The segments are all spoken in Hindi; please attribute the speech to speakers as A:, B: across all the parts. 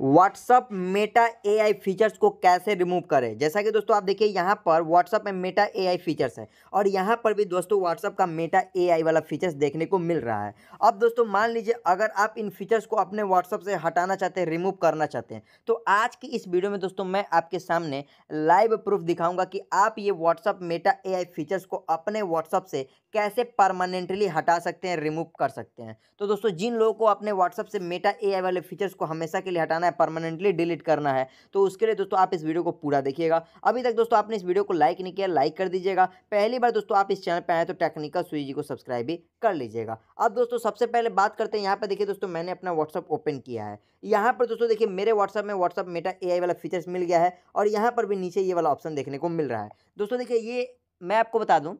A: व्हाट्सअप मेटा एआई फीचर्स को कैसे रिमूव करें जैसा कि दोस्तों आप देखिए यहाँ पर व्हाट्सअप में मेटा एआई फीचर्स है और यहाँ पर भी दोस्तों व्हाट्सअप का मेटा एआई वाला फीचर्स देखने को मिल रहा है अब दोस्तों मान लीजिए अगर आप इन फीचर्स को अपने व्हाट्सअप से हटाना चाहते हैं रिमूव करना चाहते हैं तो आज की इस वीडियो में दोस्तों मैं आपके सामने लाइव प्रूफ दिखाऊँगा कि आप ये व्हाट्सअप मेटा ए फीचर्स को अपने व्हाट्सअप से कैसे परमानेंटली हटा सकते हैं रिमूव कर सकते हैं तो दोस्तों जिन लोगों को अपने व्हाट्सअप से मेटा ए वाले फीचर्स को हमेशा के लिए हटाना है परमानेंटली डिलीट करना है तो उसके लिए दोस्तों आप इस वीडियो को पूरा देखिएगा अभी तक दोस्तों आपने इस वीडियो को लाइक नहीं किया लाइक कर दीजिएगा पहली बार दोस्तों आप इस चैनल पर आए तो टेक्निकल स्विजी को सब्सक्राइब भी कर लीजिएगा अब दोस्तों सबसे पहले बात करते हैं यहाँ पर देखिए दोस्तों मैंने अपना व्हाट्सअप ओपन किया है यहाँ पर दोस्तों देखिए मेरे व्हाट्सअप में व्हाट्सअप मेटा ए वाला फीचर्स मिल गया है और यहाँ पर भी नीचे ये वाला ऑप्शन देखने को मिल रहा है दोस्तों देखिए ये मैं आपको बता दूँ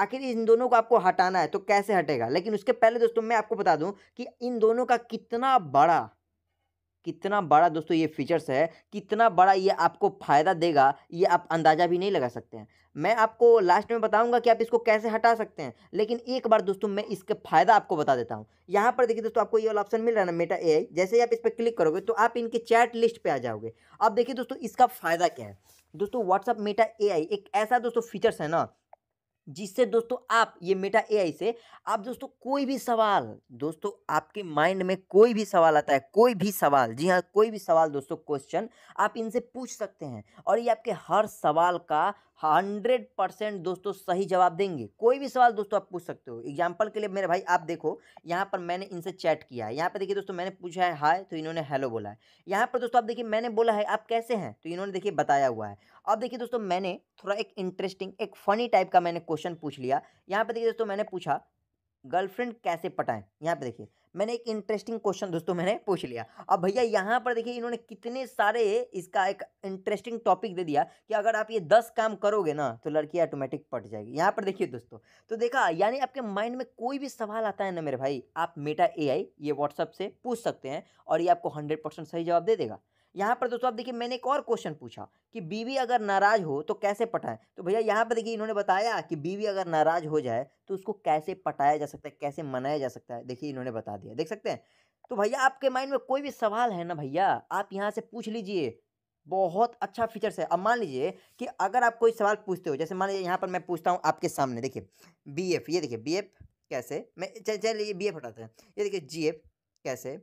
A: आखिर इन दोनों को आपको हटाना है तो कैसे हटेगा लेकिन उसके पहले दोस्तों मैं आपको बता दूं कि इन दोनों का कितना बड़ा कितना बड़ा दोस्तों ये फीचर्स है कितना बड़ा ये आपको फ़ायदा देगा ये आप अंदाज़ा भी नहीं लगा सकते हैं मैं आपको लास्ट में बताऊंगा कि आप इसको कैसे हटा सकते हैं लेकिन एक बार दोस्तों मैं इसका फ़ायदा आपको बता देता हूँ यहाँ पर देखिए दोस्तों आपको ये वाला ऑप्शन मिल रहा है ना मेटा ए जैसे ही आप इस पर क्लिक करोगे तो आप इनके चैट लिस्ट पर आ जाओगे अब देखिए दोस्तों इसका फ़ायदा क्या है दोस्तों व्हाट्सअप मेटा ए एक ऐसा दोस्तों फीचर्स है ना जिससे दोस्तों आप ये मेटा एआई से आप दोस्तों कोई भी सवाल दोस्तों आपके माइंड में कोई भी सवाल आता है कोई भी सवाल जी हाँ कोई भी सवाल दोस्तों क्वेश्चन आप इनसे पूछ सकते हैं और ये आपके हर सवाल का हंड्रेड परसेंट दोस्तों सही जवाब देंगे कोई भी सवाल दोस्तों आप पूछ सकते हो एग्जाम्पल के लिए मेरे भाई आप देखो यहाँ पर मैंने इनसे चैट किया है यहाँ पर देखिए दोस्तों मैंने पूछा है हाय तो इन्होंने हेलो बोला है यहाँ पर दोस्तों आप देखिए मैंने बोला है आप कैसे हैं तो इन्होंने देखिए बताया हुआ है अब देखिए दोस्तों मैंने थोड़ा एक इंटरेस्टिंग एक फनी टाइप का मैंने क्वेश्चन पूछ लिया यहाँ पे देखिए दोस्तों मैंने पूछा गर्लफ्रेंड कैसे पटाएं यहाँ पे देखिए मैंने एक इंटरेस्टिंग क्वेश्चन दोस्तों मैंने पूछ लिया अब भैया यहाँ पर देखिए इन्होंने कितने सारे इसका एक इंटरेस्टिंग टॉपिक दे दिया कि अगर आप ये दस काम करोगे ना तो लड़की ऑटोमेटिक पट जाएगी यहाँ पर देखिए दोस्तों तो देखा यानी आपके माइंड में कोई भी सवाल आता है ना मेरे भाई आप मेटा ए ये व्हाट्सअप से पूछ सकते हैं और ये आपको हंड्रेड सही जवाब दे देगा यहाँ पर दोस्तों आप देखिए मैंने एक और क्वेश्चन पूछा कि बीवी अगर नाराज़ हो तो कैसे पटाए तो भैया यहाँ पर देखिए इन्होंने बताया कि बीवी अगर नाराज़ हो जाए तो उसको कैसे पटाया जा सकता है कैसे मनाया जा सकता है देखिए इन्होंने बता दिया देख सकते हैं तो भैया आपके माइंड में कोई भी सवाल है ना भैया आप यहाँ से पूछ लीजिए बहुत अच्छा फीचर्स है अब मान लीजिए कि अगर आप कोई सवाल पूछते हो जैसे मान लीजिए यहाँ पर मैं पूछता हूँ आपके सामने देखिए बी एफ ये देखिए बी एफ कैसे मैं चलिए बी एफ हटाते हैं ये देखिए जी एफ कैसे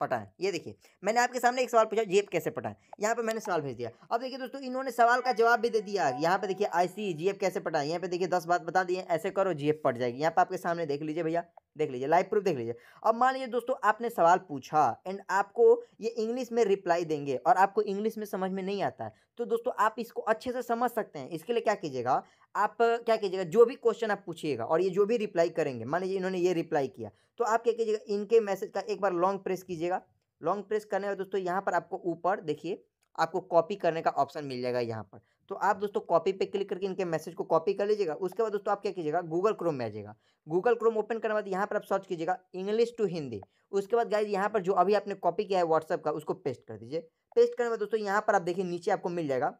A: पटाएं ये देखिए मैंने आपके सामने एक सवाल पूछा जीएफ कैसे पटाएं यहाँ पे मैंने सवाल भेज दिया अब देखिए दोस्तों इन्होंने सवाल का जवाब भी दे दिया यहाँ पे देखिए आईसी जीएफ कैसे पटाएं यहाँ पे देखिए दस बात बता दिए ऐसे करो जीएफ पट जाएगी यहाँ पे आपके सामने देख लीजिए भैया देख लीजिए लाइव प्रूफ देख लीजिए अब मान लीजिए दोस्तों आपने सवाल पूछा एंड आपको ये इंग्लिश में रिप्लाई देंगे और आपको इंग्लिश में समझ में नहीं आता है तो दोस्तों आप इसको अच्छे से समझ सकते हैं इसके लिए क्या कीजिएगा आप क्या कीजिएगा जो भी क्वेश्चन आप पूछिएगा और ये जो भी रिप्लाई करेंगे मान लीजिए इन्होंने ये रिप्लाई किया तो आप क्या कीजिएगा इनके मैसेज का एक बार लॉन्ग प्रेस कीजिएगा लॉन्ग प्रेस करने का दोस्तों यहाँ पर आपको ऊपर देखिए आपको कॉपी करने का ऑप्शन मिल जाएगा यहाँ पर तो आप दोस्तों कॉपी पे क्लिक करके इनके मैसेज को कॉपी कर लीजिएगा उसके बाद दोस्तों आप क्या कीजिएगा गूगल क्रोम में आ जाएगा गूगल क्रोम ओपन करने के बाद यहाँ पर आप सर्च कीजिएगा इंग्लिश टू हिंदी उसके बाद गाइज यहाँ पर जो अभी आपने कॉपी किया है व्हाट्सअप का उसको पेस्ट कर दीजिए पेस्ट करने के बाद दोस्तों यहाँ पर आप देखिए नीचे आपको मिल जाएगा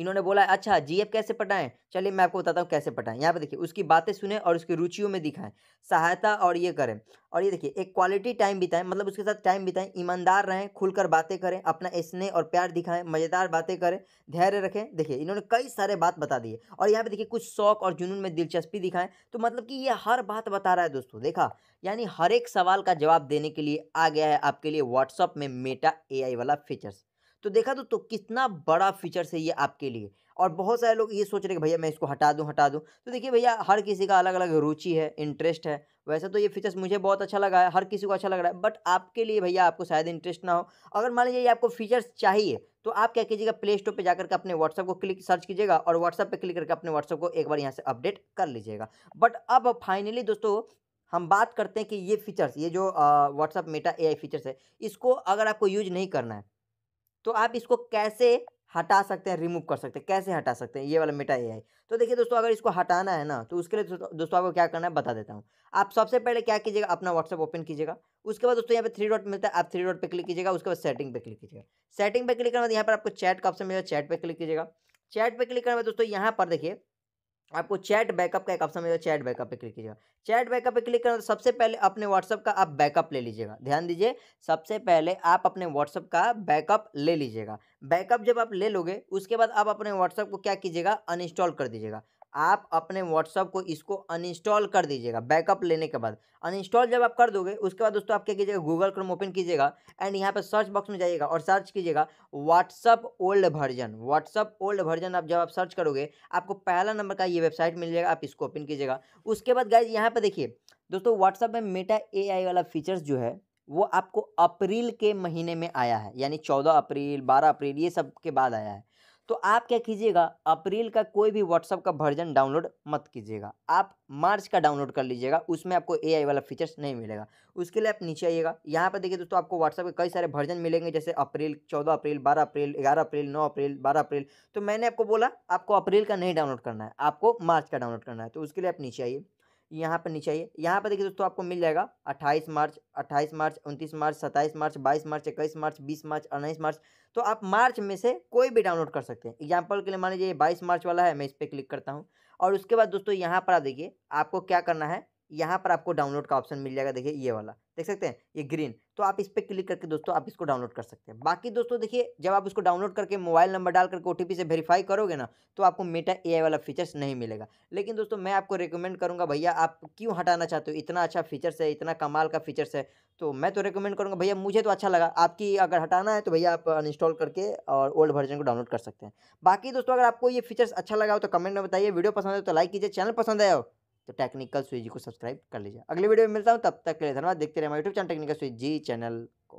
A: इन्होंने बोला अच्छा जीएफ कैसे पटाएं चलिए मैं आपको बताता हूँ कैसे पटाएं यहाँ पे देखिए उसकी बातें सुने और उसकी रुचियों में दिखाएं सहायता और ये करें और ये देखिए एक क्वालिटी टाइम बिताएं मतलब उसके साथ टाइम बिताएं ईमानदार रहें खुलकर बातें करें अपना स्नेह और प्यार दिखाएं मज़ेदार बातें करें धैर्य रखें देखिए इन्होंने कई सारे बात बता दिए और यहाँ पे देखिए कुछ शौक और जुनून में दिलचस्पी दिखाएं तो मतलब कि ये हर बात बता रहा है दोस्तों देखा यानी हर एक सवाल का जवाब देने के लिए आ गया है आपके लिए व्हाट्सअप में मेटा ए वाला फीचर्स तो देखा दो तो, तो कितना बड़ा फीचर्स है ये आपके लिए और बहुत सारे लोग ये सोच रहे हैं भैया मैं इसको हटा दूँ हटा दूँ तो देखिए भैया हर किसी का अलग अलग रुचि है इंटरेस्ट है वैसे तो ये फीचर्स मुझे बहुत अच्छा लगा है हर किसी को अच्छा लग रहा है बट आपके लिए भैया आपको शायद इंटरेस्ट ना हो अगर मान लीजिए आपको फीचर्स चाहिए तो आप क्या कीजिएगा प्ले स्टोर पर जाकर के अपने व्हाट्सअप को क्लिक सर्च कीजिएगा और व्हाट्सअप पर क्लिक करके अपने व्हाट्सअप को एक बार यहाँ से अपडेट कर लीजिएगा बट अब फाइनली दोस्तों हम बात करते हैं कि ये फीचर्स ये जो व्हाट्सअप मेटा ए फीचर्स है इसको अगर आपको यूज नहीं करना है तो आप इसको कैसे हटा सकते हैं रिमूव कर सकते हैं कैसे हटा सकते हैं ये वाला मेटा है तो देखिए दोस्तों अगर इसको हटाना है ना तो उसके लिए दोस्तों आपको क्या करना है बता देता हूँ आप सबसे पहले क्या कीजिएगा अपना व्हाट्सअप ओपन कीजिएगा उसके बाद दोस्तों यहाँ पे थ्री डॉट मिलता है आप थ्री डॉट पे क्लिक कीजिएगा उसके बाद सेटिंग पे क्लिक कीजिएगा सेटिंग पे क्लिक करने बाद यहाँ पर आपको चैट का ऑप्शन मिलेगा चैट पे क्लिक कीजिएगा चैट पे क्लिक करने बाद दोस्तों यहाँ पर देखिए आपको चैट बैकअप का एक ऑप्शन मिलेगा चैट बैकअप पे क्लिक कीजिएगा चैट बैकअप पे क्लिक करना तो सबसे पहले अपने व्हाट्सअप का आप बैकअप ले लीजिएगा ध्यान दीजिए सबसे पहले आप अपने व्हाट्सअप का बैकअप ले लीजिएगा बैकअप जब आप ले लोगे उसके बाद आप अपने व्हाट्सअप को क्या कीजिएगा अनइंस्टॉल कर दीजिएगा आप अपने व्हाट्सअप को इसको अनइंस्टॉल कर दीजिएगा बैकअप लेने के बाद अनइंस्टॉल जब आप कर दोगे उसके बाद दोस्तों आप क्या कीजिएगा गूगल क्रोम ओपन कीजिएगा एंड यहाँ पर सर्च बॉक्स में जाइएगा और सर्च कीजिएगा WhatsApp old version WhatsApp old version आप जब आप सर्च करोगे आपको पहला नंबर का ये वेबसाइट मिल जाएगा आप इसको ओपन कीजिएगा उसके बाद गाइज यहाँ पर देखिए दोस्तों व्हाट्सअप में मेटा ए वाला फीचर्स जो है वो आपको अप्रैल के महीने में आया है यानी चौदह अप्रैल बारह अप्रैल ये सब के बाद आया है तो आप क्या कीजिएगा अप्रैल का कोई भी व्हाट्सअप का वर्जन डाउनलोड मत कीजिएगा आप मार्च का डाउनलोड कर लीजिएगा उसमें आपको ए वाला फीचर्स नहीं मिलेगा उसके लिए आप नीचे आइएगा यहाँ पर देखिए दोस्तों आपको व्हाट्सअप के कई सारे वर्जन मिलेंगे जैसे अप्रैल चौदह अप्रैल बारह अप्रैल ग्यारह अप्रैल नौ अप्रैल बारह अप्रैल तो मैंने आपको बोला आपको अप्रैल का नहीं डाउनलोड करना है आपको मार्च का डाउनलोड करना है तो उसके लिए आप नीचे आइए यहाँ पर नीचे आइए यहाँ पर देखिए दोस्तों आपको मिल जाएगा 28 मार्च 28 मार्च 29 मार्च 27 मार्च 22 मार्च 21 मार्च 20 मार्च 29 मार्च तो आप मार्च में से कोई भी डाउनलोड कर सकते हैं एग्जाम्पल के लिए मान लीजिए बाईस मार्च वाला है मैं इस पर क्लिक करता हूँ और उसके बाद दोस्तों यहाँ पर आप देखिए आपको क्या करना है यहाँ पर आपको डाउनलोड का ऑप्शन मिल जाएगा देखिए ये वाला देख सकते हैं ये ग्रीन तो आप इस पर क्लिक करके दोस्तों आप इसको डाउनलोड कर सकते हैं बाकी दोस्तों देखिए जब आप इसको डाउनलोड करके मोबाइल नंबर डाल करके ओ से वेरीफाई करोगे ना तो आपको मेटा ए वाला फीचर्स नहीं मिलेगा लेकिन दोस्तों मैं आपको रिकमेंड करूँगा भैया आप क्यों हटाना चाहते हो इतना अच्छा फीचर्स है इतना कमाल का फीचर्स है तो मैं तो रिकमेंड करूँगा भैया मुझे तो अच्छा लगा आपकी अगर हटाना है तो भैया आप अनस्टॉल करके और ओल्ड वर्जन को डाउनलोड कर सकते हैं बाकी दोस्तों अगर आपको ये फीचर्स अच्छा लगा हो तो कमेंट में बताइए वीडियो पसंद है तो लाइक कीजिए चैनल पसंद आया हो तो टेक्निकल स्विच जी को सब्सक्राइब कर लीजिए अगले वीडियो में मिलता हूँ तब तक के लिए धन्यवाद देखते रहे हमारे यूट्यूब चैनल टेक्निकल स्विच जी चैनल को